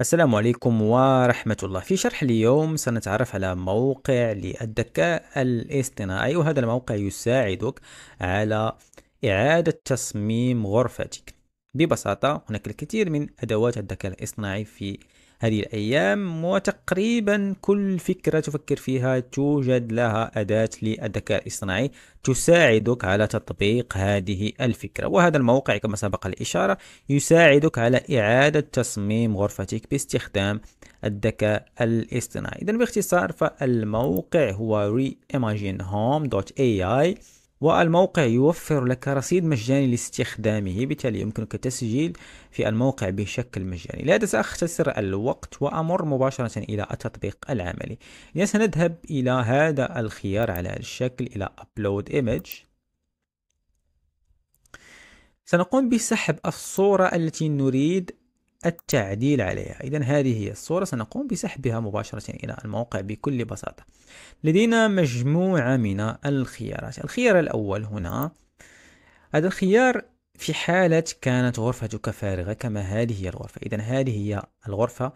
السلام عليكم ورحمة الله في شرح اليوم سنتعرف على موقع للذكاء الاصطناعي وهذا الموقع يساعدك على إعادة تصميم غرفتك ببساطة هناك الكثير من أدوات الذكاء الاصطناعي في هذه الأيام وتقريبا كل فكرة تفكر فيها توجد لها أداة للذكاء الاصطناعي تساعدك على تطبيق هذه الفكرة وهذا الموقع كما سبق الإشارة يساعدك على إعادة تصميم غرفتك باستخدام الذكاء الاصطناعي إذا باختصار فالموقع هو reimaginehome.ai والموقع يوفر لك رصيد مجاني لاستخدامه بالتالي يمكنك التسجيل في الموقع بشكل مجاني لا تستخسر الوقت وأمر مباشرة إلى التطبيق العملي سنذهب إلى هذا الخيار على هذا الشكل إلى Upload Image سنقوم بسحب الصورة التي نريد التعديل عليها إذا هذه هي الصورة سنقوم بسحبها مباشرة إلى الموقع بكل بساطة لدينا مجموعة من الخيارات الخيار الأول هنا هذا الخيار في حالة كانت غرفتك فارغة كما هذه هي الغرفة إذا هذه هي الغرفة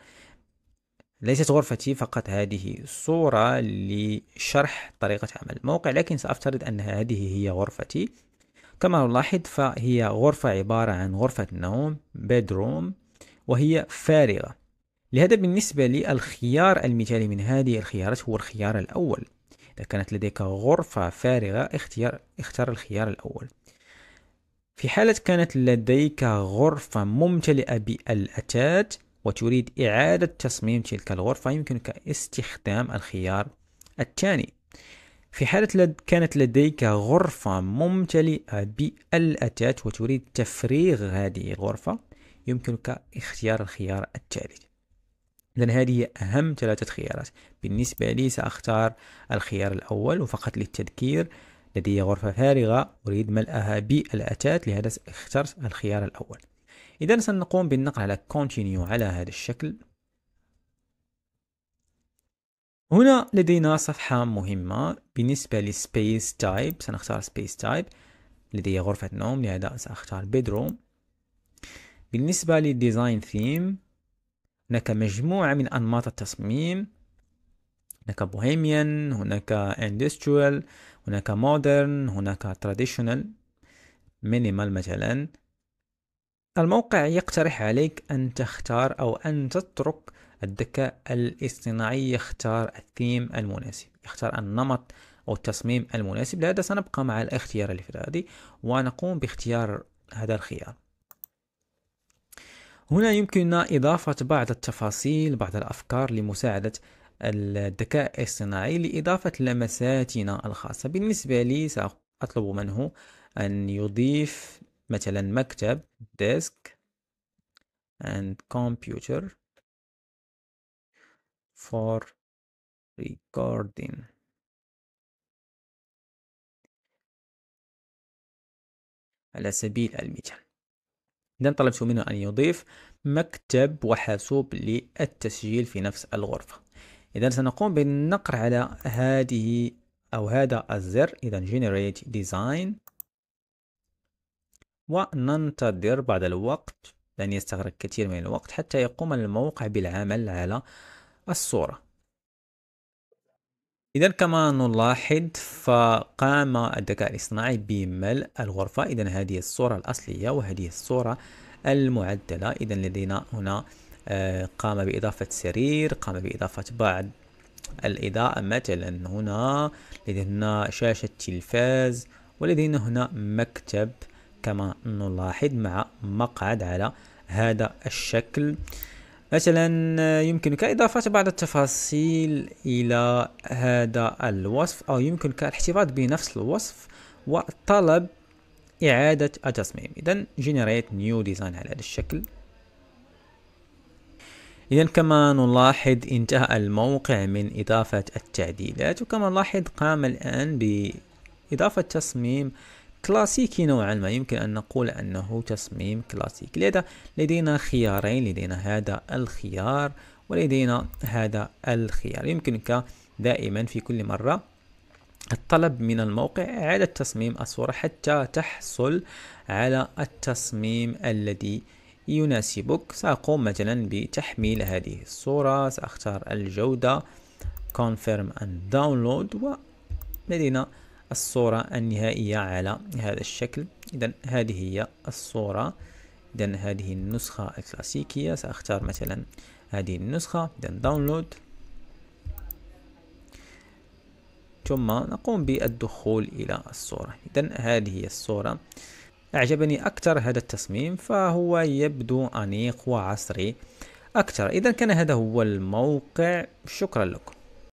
ليست غرفتي فقط هذه صورة لشرح طريقة عمل الموقع لكن سأفترض أن هذه هي غرفتي كما نلاحظ فهي غرفة عبارة عن غرفة نوم bedroom وهي فارغة لهذا بالنسبة لي الخيار المثالي من هذه الخيارات هو الخيار الأول إذا كانت لديك غرفة فارغة اختيار اختار الخيار الأول في حالة كانت لديك غرفة ممتلئة بالأتات وتريد إعادة تصميم تلك الغرفة يمكنك استخدام الخيار الثاني في حالة كانت لديك غرفة ممتلئة بالأتات وتريد تفريغ هذه الغرفة يمكنك اختيار الخيار الثالث إذا هذه هي أهم ثلاثة خيارات بالنسبة لي سأختار الخيار الأول وفقط للتذكير لدي غرفة فارغة أريد ملأها بالأتات لهذا اخترت الخيار الأول إذا سنقوم بالنقر على continue على هذا الشكل هنا لدينا صفحة مهمة بالنسبة لسبيس تايب سنختار سبيس تايب لدي غرفة نوم لهذا سأختار bedroom بالنسبة للديزاين ثيم هناك مجموعة من أنماط التصميم هناك بوهيميان هناك اندستريال هناك مودرن هناك تراديشنال مينيمال مثلا الموقع يقترح عليك أن تختار أو أن تترك الذكاء الاصطناعي يختار الثيم المناسب يختار النمط أو التصميم المناسب لهذا سنبقى مع الاختيار اللي ونقوم باختيار هذا الخيار هنا يمكننا إضافة بعض التفاصيل بعض الأفكار لمساعدة الذكاء الاصطناعي لإضافة لمساتنا الخاصة بالنسبة لي سأطلب منه أن يضيف مثلا مكتب desk and computer for recording على سبيل المثال إذا طلبت منه أن يضيف مكتب وحاسوب للتسجيل في نفس الغرفة إذا سنقوم بالنقر على هذه أو هذا الزر إذا Generate Design وننتظر بعض الوقت لن يستغرق كثير من الوقت حتى يقوم الموقع بالعمل على الصورة إذا كما نلاحظ فقام الذكاء الاصطناعي بملء الغرفة إذا هذه الصورة الأصلية وهذه الصورة المعدلة إذا لدينا هنا آه، قام بإضافة سرير قام بإضافة بعض الإضاءة مثلا هنا لدينا شاشة تلفاز ولدينا هنا مكتب كما نلاحظ مع مقعد على هذا الشكل مثلا يمكنك إضافة بعض التفاصيل إلى هذا الوصف أو يمكنك الاحتفاظ بنفس الوصف وطلب إعادة التصميم إذا generate new design على هذا الشكل إذا كما نلاحظ انتهى الموقع من إضافة التعديلات وكما نلاحظ قام الآن بإضافة تصميم كلاسيكي نوعا ما يمكن أن نقول أنه تصميم كلاسيكي لذا لدينا خيارين لدينا هذا الخيار ولدينا هذا الخيار يمكنك دائما في كل مرة الطلب من الموقع على تصميم الصورة حتى تحصل على التصميم الذي يناسبك سأقوم مثلا بتحميل هذه الصورة سأختار الجودة confirm and download ولدينا الصورة النهائية على هذا الشكل إذا هذه هي الصورة إذا هذه النسخة الكلاسيكية سأختار مثلا هذه النسخة إذا داونلود ثم نقوم بالدخول إلى الصورة إذا هذه هي الصورة أعجبني أكثر هذا التصميم فهو يبدو أنيق وعصري أكثر إذا كان هذا هو الموقع شكرا لكم